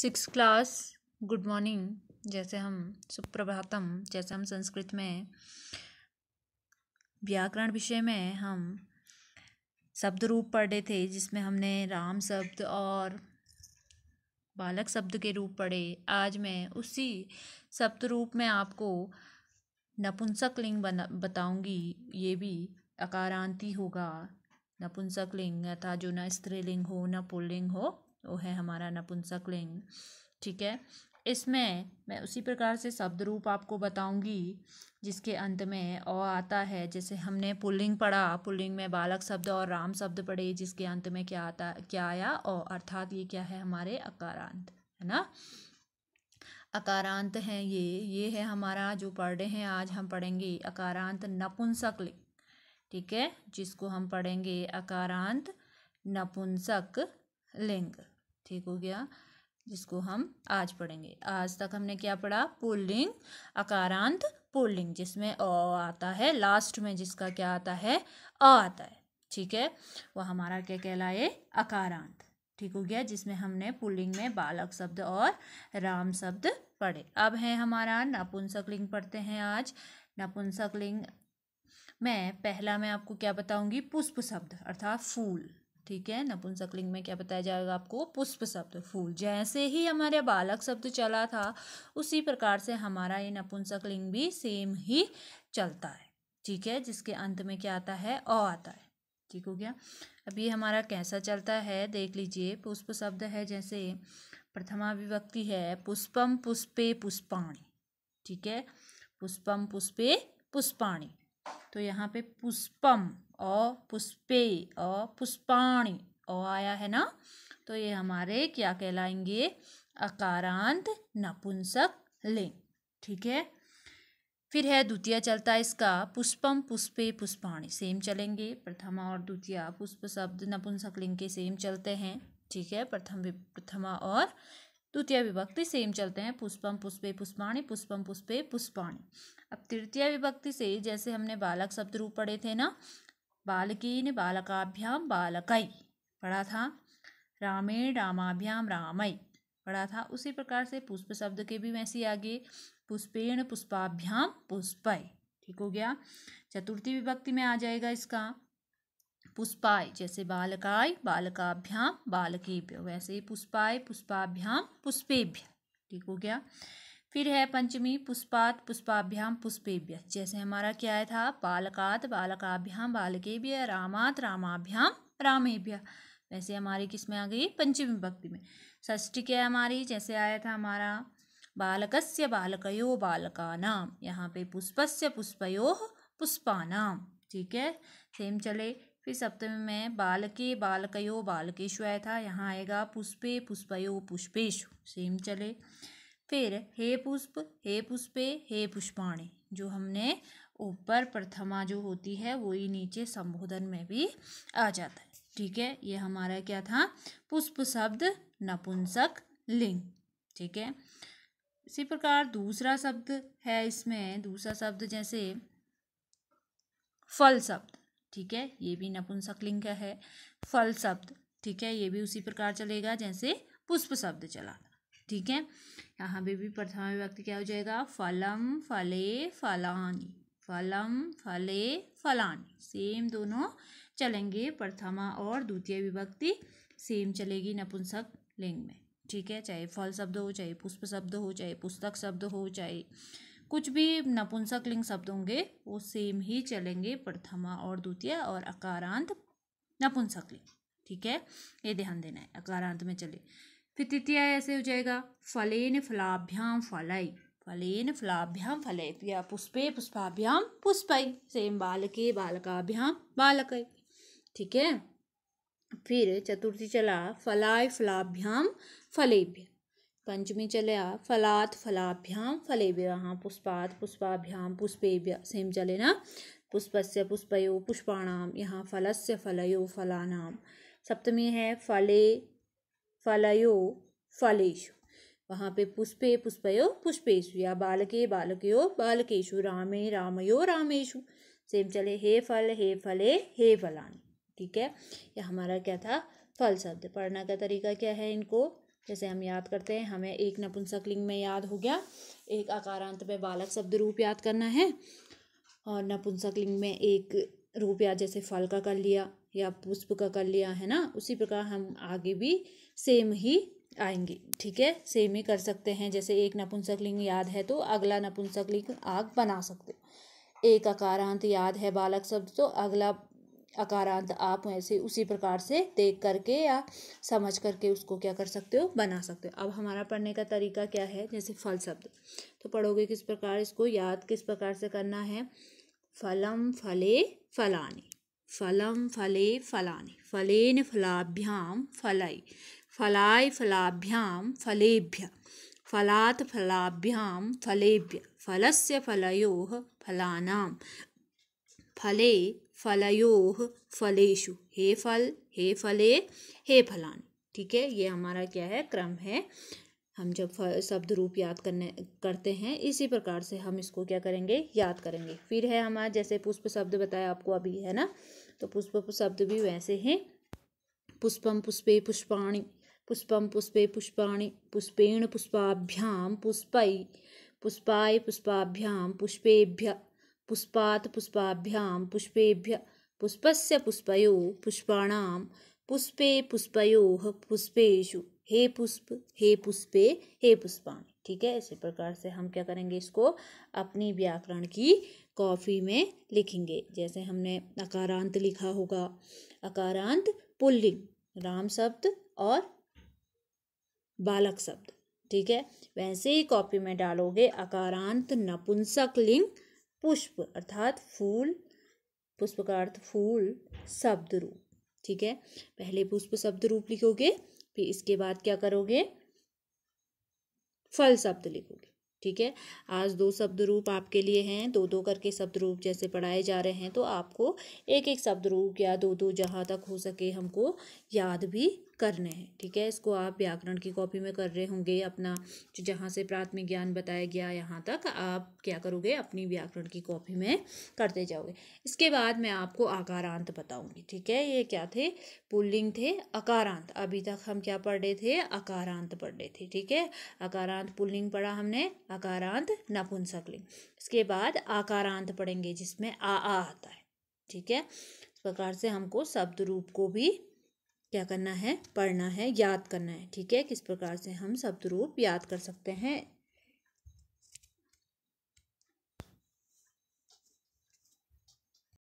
six class good morning जैसे हम सुप्रभातम जैसे हम संस्कृत में व्याकरण विषय में हम शब्द रूप पढ़े थे जिसमें हमने राम शब्द और बालक शब्द के रूप पढ़े आज मैं उसी शब्द रूप में आपको नपुंसक लिंग बना बताऊँगी ये भी अकारांति होगा नपुंसक लिंग अर्थात जो न स्त्रीलिंग हो न पुल्लिंग हो वो है हमारा नपुंसक लिंग ठीक है इसमें मैं उसी प्रकार से शब्द रूप आपको बताऊंगी जिसके अंत में अ आता है जैसे हमने पुल्लिंग पढ़ा पुल्लिंग में बालक शब्द और राम शब्द पढ़े जिसके अंत में क्या आता क्या आया अ अर्थात ये क्या है हमारे अकारांत है ना अकारांत हैं ये ये है हमारा जो पढ़े हैं आज हम पढ़ेंगे अकारांत नपुंसक लिंग ठीक है जिसको हम पढ़ेंगे अकारांत नपुंसक लिंग ठीक हो गया जिसको हम आज पढ़ेंगे आज तक हमने क्या पढ़ा पुल्लिंग अकारांत पुल्लिंग जिसमें अ आता है लास्ट में जिसका क्या आता है अ आता है ठीक है वह हमारा क्या कहलाए अकारांत ठीक हो गया जिसमें हमने पुल्लिंग में बालक शब्द और राम शब्द पढ़े अब है हमारा नपुंसक लिंग पढ़ते हैं आज नपुंसक लिंग में पहला मैं आपको क्या बताऊंगी पुष्प शब्द अर्थात फूल ठीक है नपुंसकलिंग में क्या बताया जाएगा आपको पुष्प शब्द फूल जैसे ही हमारे बालक शब्द चला था उसी प्रकार से हमारा ये नपुंसकलिंग भी सेम ही चलता है ठीक है जिसके अंत में क्या आता है अ आता है ठीक हो गया अब ये हमारा कैसा चलता है देख लीजिए पुष्प शब्द है जैसे प्रथमा विभक्ति है पुष्पम पुष्पे पुष्पाणी ठीक है पुष्पम पुष्पे पुष्पाणी तो यहाँ पे पुष्पम अ पुष्पे अ पुष्पाणी अ आया है ना तो ये हमारे क्या कहलाएंगे अकारांत नपुंसक लिंग ठीक है फिर है द्वितीय चलता है इसका पुष्पम पुष्पे पुष्पाणी सेम चलेंगे प्रथमा और द्वितीय पुष्प शब्द नपुंसक लिंग के सेम चलते हैं ठीक है प्रथम प्रथमा और द्वितीय विभक्ति सेम चलते हैं पुष्पम पुष्पे पुष्पाणी पुष्पम पुष्पे पुष्पाणी अब तृतीय विभक्ति से जैसे हमने बालक शब्द रूप पढ़े थे ना बालकीन बालकाभ्याम बालकई पढ़ा था रामेण रामाभ्याम रामई पढ़ा था उसी प्रकार से पुष्प शब्द के भी वैसे आगे पुष्पेण पुष्पाभ्याम पुष्पय ठीक हो गया चतुर्थी विभक्ति में आ जाएगा इसका पुष्पाय जैसे बालकाय बालकाभ्याम बालकेभ्य वैसे ही पुष्पाय पुष्पाभ्याम पुष्पेभ्य ठीक हो गया फिर है पंचमी पुष्पात पुष्पाभ्याम पुष्पेभ्य जैसे हमारा क्या है था बालकात बालकाभ्याम बालकेभ्य रामात रामाभ्याम रामेभ्य वैसे हमारी किस में आ गई पंचमी भक्ति में षष्ठी क्या है हमारी जैसे आया था हमारा बालकस्य बालकयो बालकानाम यहाँ पे पुष्पस्य पुष्पयो नाम ठीक है सेम चले फिर सप्तमी में बालके बालकयो बालकेशु आया था यहाँ आएगा पुष्पे पुष्पयो पुष्पेशु सेम चले फिर हे पुष्प हे पुष्पे हे पुष्पाणी जो हमने ऊपर प्रथमा जो होती है वही नीचे संबोधन में भी आ जाता है ठीक है ये हमारा क्या था पुष्प शब्द नपुंसक लिंग ठीक है इसी प्रकार दूसरा शब्द है इसमें दूसरा शब्द जैसे फल शब्द ठीक है ये भी नपुंसक लिंग है फल शब्द ठीक है ये भी उसी प्रकार चलेगा जैसे पुष्प शब्द चला ठीक है यहाँ पे भी प्रथमा विभक्ति क्या हो जाएगा फलम फले फलानी फलम फले फलानी सेम दोनों चलेंगे प्रथमा और द्वितीय विभक्ति सेम चलेगी नपुंसक लिंग में ठीक है चाहे फल शब्द हो चाहे पुष्प शब्द हो चाहे पुस्तक शब्द हो चाहे कुछ भी नपुंसक लिंग शब्द होंगे वो सेम ही चलेंगे प्रथमा और द्वितीय और अकारांत नपुंसक लिंग ठीक है ये ध्यान देना है अकारांत में चले फिर तृतीय ऐसे हो जाएगा फलेन फलाभ्याम फलाई फलेन फलाभ्याम फलेभ्या पुष्पे पुष्पाभ्याम पुष्पाई सेम बालके बालकाभ्याम बालक ठीक है फिर चतुर्थी चला फलाय फलाभ्याम फलेभ्य पंचमी चलया फलात फलाभ्याम फलेभ्याम पुष्पात पुष्पाभ्याम पुष्पे सेम चले ना से पुष्पयो पुष्पाणाम यहाँ फल से फलयो फलानाम सप्तमी है फले फलयो फलेशु वहाँ पे पुष्पे पुष्पयो पुष्पेशु या बालके बालकयो बालकेशु रामे रामयो रामेशु सेम चले हे फल हे फले हे फलानी ठीक है यह हमारा क्या था फल शब्द पढ़ना का तरीका क्या है इनको जैसे हम याद करते हैं हमें एक नपुंसकलिंग में याद हो गया एक अकारांत में बालक शब्द रूप याद करना है और नपुंसकलिंग में एक रूप याद जैसे फल का कर लिया या पुष्प का कर लिया है ना उसी प्रकार हम आगे भी सेम ही आएंगे ठीक है सेम ही कर सकते हैं जैसे एक नपुंसकलिंग याद है तो अगला नपुंसकलिंग आग बना सकते हो एक अकारांत याद है बालक शब्द तो अगला अकारांत आप ऐसे उसी प्रकार से देख करके या समझ करके उसको क्या कर सकते हो बना सकते हो अब हमारा पढ़ने का तरीका क्या है जैसे फल शब्द तो पढ़ोगे किस प्रकार इसको याद किस प्रकार से करना है फलम फले फलानी फलम फले फलानी फलेन फलाभ्याम फलाई फलाय फलाभ्याम फलेभ्य फलात् फलाभ्याम फलेभ्य फलस्य फलयोः फलानाम फले फलो फलेशु हे फल हे फले हे फलान ठीक है ये हमारा क्या है क्रम है हम जब शब्द रूप याद करने करते हैं इसी प्रकार से हम इसको क्या करेंगे याद करेंगे फिर है हमारा जैसे पुष्प शब्द बताया आपको अभी है ना तो पुष्प शब्द भी वैसे हैं पुष्पम पुष्पे पुष्पाणी पुष्पम पुष्पे पुष्पाणी पुष्पेण पुष्पाभ्याम पुष्पाई पुष्पाय पुष्पाभ्याम पुष्पेभ्य पुष्पात पुष्पाभ्याम पुष्पेभ्य पुष्पस्य पुष्पयो पुष्पाण पुष्पे पुष्पयो पुष्पेशु हे पुष्प हे पुष्पे हे पुष्पाणी ठीक है इसी प्रकार से हम क्या करेंगे इसको अपनी व्याकरण की कॉपी में लिखेंगे जैसे हमने अकारांत लिखा होगा अकारांत पुल्लिंग राम शब्द और बालक शब्द ठीक है वैसे ही कॉपी में डालोगे अकारांत नपुंसक लिंग पुष्प अर्थात फूल पुष्प का अर्थ फूल शब्द रूप ठीक है पहले पुष्प शब्द रूप लिखोगे फिर इसके बाद क्या करोगे फल शब्द लिखोगे ठीक है आज दो शब्द रूप आपके लिए हैं दो दो करके शब्द रूप जैसे पढ़ाए जा रहे हैं तो आपको एक एक शब्द रूप या दो दो जहाँ तक हो सके हमको याद भी करने हैं ठीक है इसको आप व्याकरण की कॉपी में कर रहे होंगे अपना जो जहाँ से प्राथमिक ज्ञान बताया गया यहाँ तक आप क्या करोगे अपनी व्याकरण की कॉपी में करते जाओगे इसके बाद मैं आपको आकारांत बताऊँगी ठीक है ये क्या थे पुल्लिंग थे अकारांत अभी तक हम क्या पढ़ रहे थे अकारांत पढ़ रहे थे ठीक है अकारांत पुल्लिंग पढ़ा हमने अकारांत नपुंसकलिंग इसके बाद आकारांत पढ़ेंगे जिसमें आ आ आता है ठीक है इस प्रकार से हमको शब्द रूप को भी क्या करना है पढ़ना है याद करना है ठीक है किस प्रकार से हम शब्द रूप याद कर सकते हैं